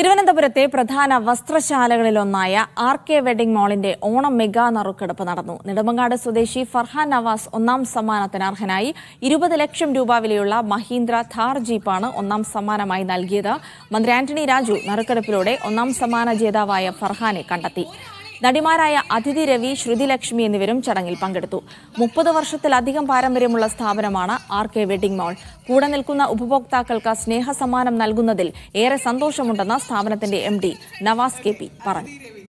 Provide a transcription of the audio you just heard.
തിരുവനന്തപുരത്തെ പ്രധാന വസ്ത്രശാലകളിലൊന്നായ R K wedding മാളിന്റെ ഓണം മെഗാ നറുക്കെടുപ്പ് നടന്നു നെടുമങ്ങാട് സ്വദേശി ഫർഹാൻ നവാസ് ഒന്നാം സമ്മാനത്തിന് അർഹനായി ഇരുപത് ലക്ഷം രൂപ വിലയുള്ള മഹീന്ദ്ര ഥാർ ജീപ്പാണ് ഒന്നാം സമ്മാനമായി നൽകിയത് മന്ത്രി ആന്റണി രാജു നറുക്കെടുപ്പിലൂടെ ഒന്നാം സമ്മാന ജേതാവായ ഫർഹാനെ കണ്ടെത്തി നടിമാരായ അതിഥി രവി ശ്രുതിലക്ഷ്മി എന്നിവരും ചടങ്ങിൽ പങ്കെടുത്തു മുപ്പത് വർഷത്തിലധികം പാരമ്പര്യമുള്ള സ്ഥാപനമാണ് ആർ കെ വെഡിംഗ് മാൾ കൂടെ നിൽക്കുന്ന ഉപഭോക്താക്കൾക്ക് സ്നേഹസമ്മാനം നൽകുന്നതിൽ ഏറെ സന്തോഷമുണ്ടെന്ന് സ്ഥാപനത്തിന്റെ M D Navas K P പറഞ്ഞു